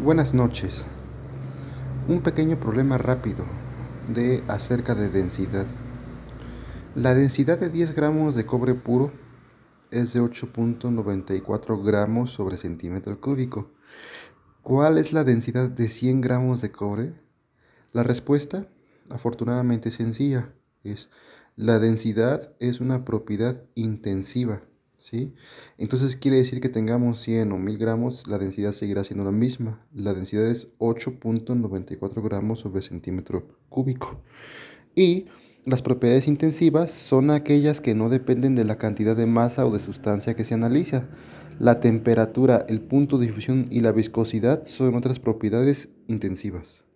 Buenas noches. Un pequeño problema rápido de acerca de densidad. La densidad de 10 gramos de cobre puro es de 8.94 gramos sobre centímetro cúbico. ¿Cuál es la densidad de 100 gramos de cobre? La respuesta, afortunadamente sencilla, es la densidad es una propiedad intensiva. ¿sí? Entonces quiere decir que tengamos 100 o 1000 gramos, la densidad seguirá siendo la misma. La densidad es 8.94 gramos sobre centímetro cúbico. Y las propiedades intensivas son aquellas que no dependen de la cantidad de masa o de sustancia que se analiza. La temperatura, el punto de difusión y la viscosidad son otras propiedades intensivas.